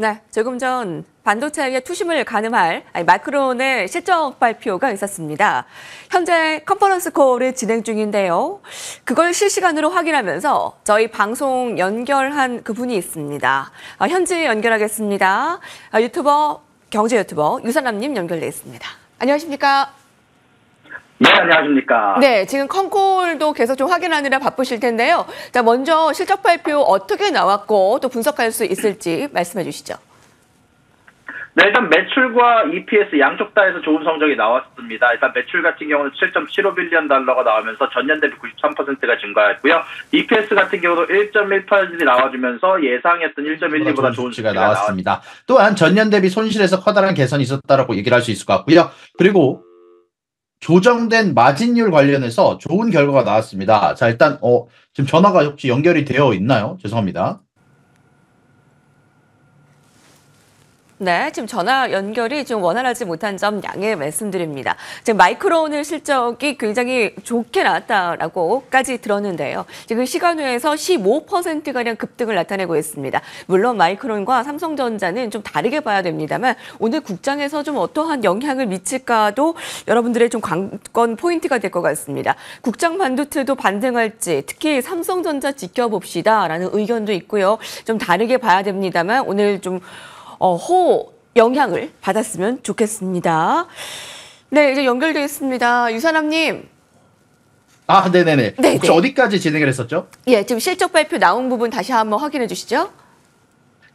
네, 조금 전 반도체에 투심을 가늠할 마크론의 실적 발표가 있었습니다. 현재 컨퍼런스 콜을 진행 중인데요. 그걸 실시간으로 확인하면서 저희 방송 연결한 그분이 있습니다. 아, 현지 연결하겠습니다. 아, 유튜버, 경제 유튜버 유산남님 연결돼 있습니다. 안녕하십니까? 네, 안녕하십니까. 네, 지금 컨콜도 계속 좀 확인하느라 바쁘실 텐데요. 자, 먼저 실적 발표 어떻게 나왔고 또 분석할 수 있을지 말씀해 주시죠. 네, 일단 매출과 EPS 양쪽 다에서 좋은 성적이 나왔습니다. 일단 매출 같은 경우는 7.75빌리언 달러가 나오면서 전년 대비 93%가 증가했고요. EPS 같은 경우도 1.18이 나와주면서 예상했던 1.12보다 좋은 수치가 나왔습니다. 나왔습니다. 또한 전년 대비 손실에서 커다란 개선이 있었다라고 얘기를 할 수 있을 것 같고요. 그리고 조정된 마진율 관련해서 좋은 결과가 나왔습니다. 자, 일단 어, 지금 전화가 혹시 연결이 되어 있나요? 죄송합니다. 네, 지금 전화 연결이 좀 원활하지 못한 점 양해 말씀드립니다. 지금 마이크로 오늘 실적이 굉장히 좋게 나왔다라고까지 들었는데요. 지금 시간 후에서 15%가량 급등을 나타내고 있습니다. 물론 마이크론과 삼성전자는 좀 다르게 봐야 됩니다만 오늘 국장에서 좀 어떠한 영향을 미칠까도 여러분들의 좀 관건 포인트가 될 것 같습니다. 국장 반도체도 반등할지 특히 삼성전자 지켜봅시다라는 의견도 있고요. 좀 다르게 봐야 됩니다만 오늘 좀 어, 호 영향을 받았으면 좋겠습니다. 네, 이제 연결돼 있습니다. 유산암님. 아, 네네네. 네네. 혹시 어디까지 진행을 했었죠? 예, 지금 실적 발표 나온 부분 다시 한번 확인해 주시죠.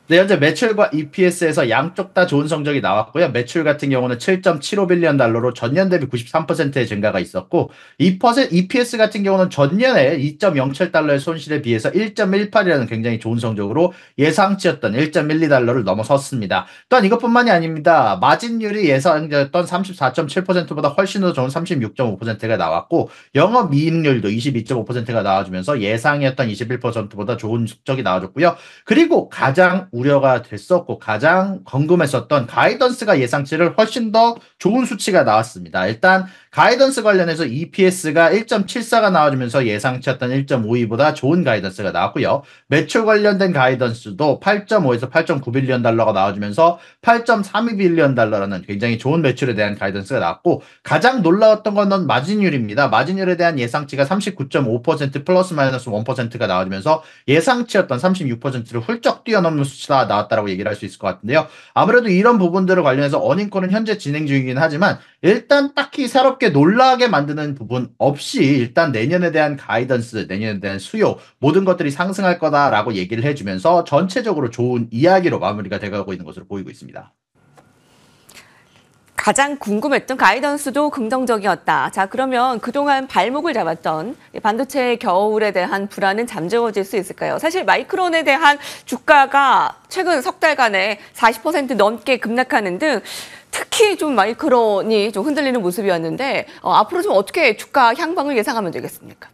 네, 현재 매출과 EPS에서 양쪽 다 좋은 성적이 나왔고요. 매출 같은 경우는 7.75빌리언 달러로 전년 대비 93%의 증가가 있었고, EPS 같은 경우는 전년에 2.07달러의 손실에 비해서 1.18이라는 굉장히 좋은 성적으로 예상치였던 1.12달러를 넘어섰습니다. 또한 이것뿐만이 아닙니다. 마진율이 예상했던 34.7%보다 훨씬 더 좋은 36.5%가 나왔고, 영업이익률도 22.5%가 나와주면서 예상이었던 21%보다 좋은 숙적이 나와줬고요. 그리고 가장 우려가 됐었고 가장 궁금했었던 가이던스가 예상치를 훨씬 더 좋은 수치가 나왔습니다. 일단 가이던스 관련해서 EPS가 1.74가 나와주면서 예상치였던 1.52보다 좋은 가이던스가 나왔고요. 매출 관련된 가이던스도 8.5에서 8.9빌리언 달러가 나와주면서 8.32빌리언 달러라는 굉장히 좋은 매출에 대한 가이던스가 나왔고 가장 놀라웠던 건 마진율입니다. 마진율에 대한 예상치가 39.5% 플러스 마이너스 1%가 나와주면서 예상치였던 36%를 훌쩍 뛰어넘는 수치 수치가 나왔다라고 얘기를 할 수 있을 것 같은데요. 아무래도 이런 부분들을 관련해서 어닝콜은 현재 진행 중이긴 하지만 일단 딱히 새롭게 놀라게 만드는 부분 없이 일단 내년에 대한 가이던스, 내년에 대한 수요 모든 것들이 상승할 거다라고 얘기를 해주면서 전체적으로 좋은 이야기로 마무리가 돼가고 있는 것으로 보이고 있습니다. 가장 궁금했던 가이던스도 긍정적이었다. 자, 그러면 그동안 발목을 잡았던 반도체 겨울에 대한 불안은 잠재워질 수 있을까요? 사실 마이크론에 대한 주가가 최근 석 달간에 40% 넘게 급락하는 등 특히 좀 마이크론이 좀 흔들리는 모습이었는데 어, 앞으로 좀 어떻게 주가 향방을 예상하면 되겠습니까?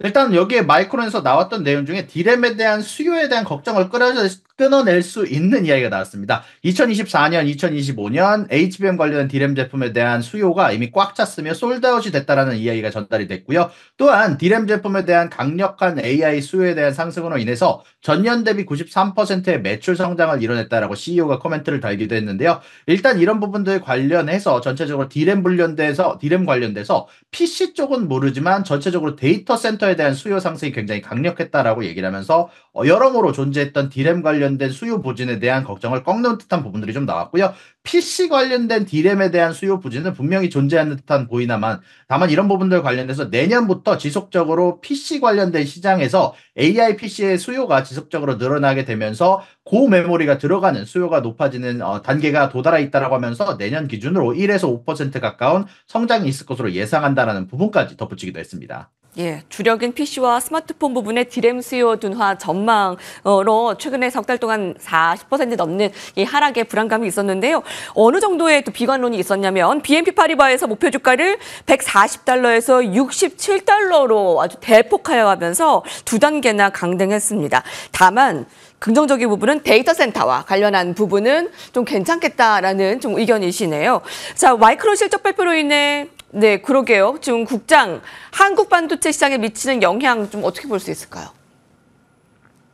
일단 여기에 마이크론에서 나왔던 내용 중에 디램에 대한 수요에 대한 걱정을 끌어 끊어낼 수 있는 이야기가 나왔습니다. 2024년, 2025년 HBM 관련 디램 제품에 대한 수요가 이미 꽉 찼으며 솔드아웃이 됐다라는 이야기가 전달이 됐고요. 또한 디램 제품에 대한 강력한 AI 수요에 대한 상승으로 인해서 전년 대비 93%의 매출 성장을 이뤄냈다라고 CEO가 코멘트를 달기도 했는데요. 일단 이런 부분들 관련해서 전체적으로 디램 관련돼서 디램 관련돼서 PC 쪽은 모르지만 전체적으로 데이터 센터에 대한 수요 상승이 굉장히 강력했다라고 얘기를 하면서 여러모로 존재했던 디램 관련 관련된 수요 부진에 대한 걱정을 꺾는 듯한 부분들이 좀 나왔고요. PC 관련된 디램에 대한 수요 부진은 분명히 존재하는 듯한 보이나만 다만 이런 부분들 관련해서 내년부터 지속적으로 PC 관련된 시장에서 AI PC의 수요가 지속적으로 늘어나게 되면서 고 메모리가 들어가는 수요가 높아지는 어, 단계가 도달해 있다라고 하면서 내년 기준으로 1에서 5% 가까운 성장이 있을 것으로 예상한다라는 부분까지 덧붙이기도 했습니다. 예, 주력인 PC와 스마트폰 부분의 디램 수요 둔화 전망으로 최근에 석 달 동안 40% 넘는 이 하락의 불안감이 있었는데요. 어느 정도의 또 비관론이 있었냐면 BNP 파리바에서 목표 주가를 140달러에서 67달러로 아주 대폭 하여하면서 두 단계나 강등했습니다. 다만 긍정적인 부분은 데이터 센터와 관련한 부분은 좀 괜찮겠다라는 좀 의견이시네요. 자, 와이크론 실적 발표로 인해 네, 그러게요. 지금 국장, 한국 반도체 시장에 미치는 영향 좀 어떻게 볼 수 있을까요?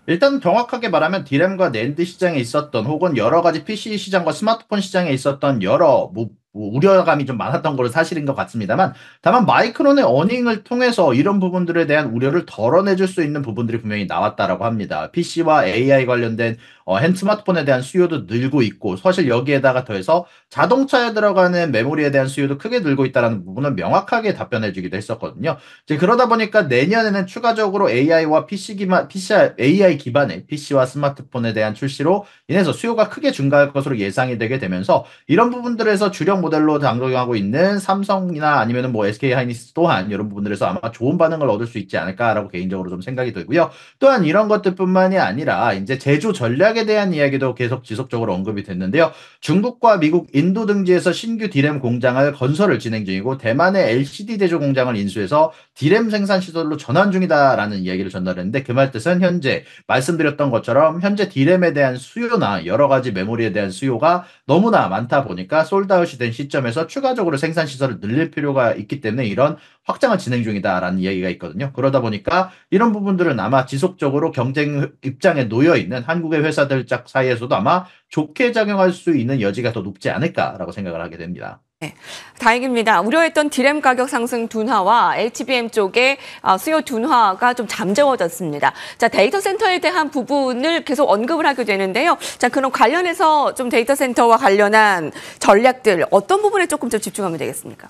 일단 정확하게 말하면 디램과 낸드 시장에 있었던 혹은 여러 가지 PC 시장과 스마트폰 시장에 있었던 여러 뭐뭐 우려감이 좀 많았던 것은 사실인 것 같습니다만 다만 마이크론의 어닝을 통해서 이런 부분들에 대한 우려를 덜어내줄 수 있는 부분들이 분명히 나왔다라고 합니다. PC와 AI 관련된 어, 핸 스마트폰에 대한 수요도 늘고 있고 사실 여기에다가 더해서 자동차에 들어가는 메모리에 대한 수요도 크게 늘고 있다는 부분은 명확하게 답변해주기도 했었거든요. 이제 그러다 보니까 내년에는 추가적으로 AI와 PC 기반 PC AI 기반의 PC와 스마트폰에 대한 출시로 인해서 수요가 크게 증가할 것으로 예상이 되게 되면서 이런 부분들에서 주력 모델로 장적용하고 있는 삼성이나 아니면뭐 SK 하이닉스 또한 이런 부분들에서 아마 좋은 반응을 얻을 수 있지 않을까라고 개인적으로 좀 생각이 들고요. 또한 이런 것들뿐만이 아니라 이제 제조 전략에 대한 이야기도 계속 지속적으로 언급이 됐는데요. 중국과 미국, 인도 등지에서 신규 디램 공장을 건설을 진행 중이고 대만의 LCD 제조 공장을 인수해서 디램 생산 시설로 전환 중이다라는 이야기를 전달했는데 그말 뜻은 현재 말씀드렸던 것처럼 현재 디램에 대한 수요나 여러 가지 메모리에 대한 수요가 너무나 많다 보니까 솔다웃이 된 시점에서 추가적으로 생산 시설을 늘릴 필요가 있기 때문에 이런 확장을 진행 중이다라는 이야기가 있거든요. 그러다 보니까 이런 부분들은 아마 지속적으로 경쟁 입장에 놓여 있는 한국의 회사들 사이에서도 아마 좋게 작용할 수 있는 여지가 더 높지 않을까라고 생각을 하게 됩니다. 네. 다행입니다. 우려했던 디램 가격 상승 둔화와 HBM 쪽의 아, 수요 둔화가 좀 잠재워졌습니다. 자, 데이터 센터에 대한 부분을 계속 언급을 하게 되는데요. 자, 그럼 관련해서 좀 데이터 센터와 관련한 전략들 어떤 부분에 조금 더 집중하면 되겠습니까?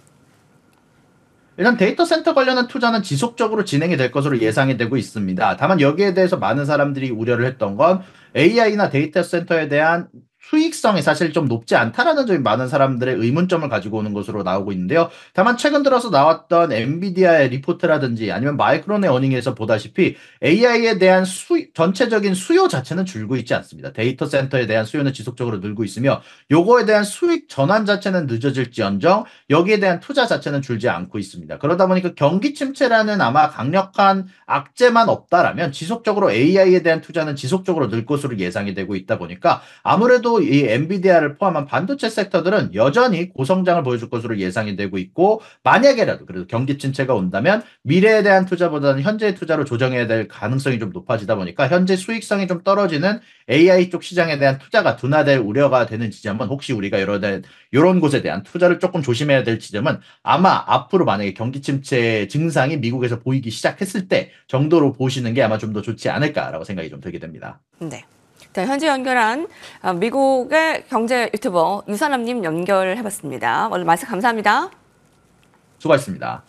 일단 데이터 센터 관련한 투자는 지속적으로 진행이 될 것으로 예상이 되고 있습니다. 다만 여기에 대해서 많은 사람들이 우려를 했던 건 AI나 데이터 센터에 대한 수익성이 사실 좀 높지 않다라는 점이 많은 사람들의 의문점을 가지고 오는 것으로 나오고 있는데요. 다만 최근 들어서 나왔던 엔비디아의 리포트라든지 아니면 마이크론의 어닝에서 보다시피 AI에 대한 수, 전체적인 수요 자체는 줄고 있지 않습니다. 데이터 센터에 대한 수요는 지속적으로 늘고 있으며 요거에 대한 수익 전환 자체는 늦어질지언정 여기에 대한 투자 자체는 줄지 않고 있습니다. 그러다 보니까 경기 침체라는 아마 강력한 악재만 없다라면 지속적으로 AI에 대한 투자는 지속적으로 늘 것으로 예상이 되고 있다 보니까 아무래도 이 엔비디아를 포함한 반도체 섹터들은 여전히 고성장을 보여줄 것으로 예상이 되고 있고 만약에라도 그래도 경기 침체가 온다면 미래에 대한 투자보다는 현재의 투자로 조정해야 될 가능성이 좀 높아지다 보니까 현재 수익성이 좀 떨어지는 AI 쪽 시장에 대한 투자가 둔화될 우려가 되는 지점은 혹시 우리가 이런 이런 곳에 대한 투자를 조금 조심해야 될 지점은 아마 앞으로 만약에 경기 침체 증상이 미국에서 보이기 시작했을 때 정도로 보시는 게 아마 좀 더 좋지 않을까라고 생각이 좀 들게 됩니다. 네. 자, 현재 연결한 어, 미국의 경제 유튜버 유사암님 연결해봤습니다. 오늘 말씀 감사합니다. 수고하셨습니다.